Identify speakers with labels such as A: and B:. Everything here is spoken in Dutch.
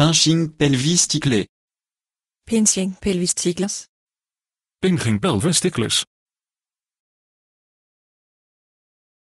A: Pinching pelvis ticklers.
B: Pinching pelvis ticklers.
C: Pinching pelvis ticklers.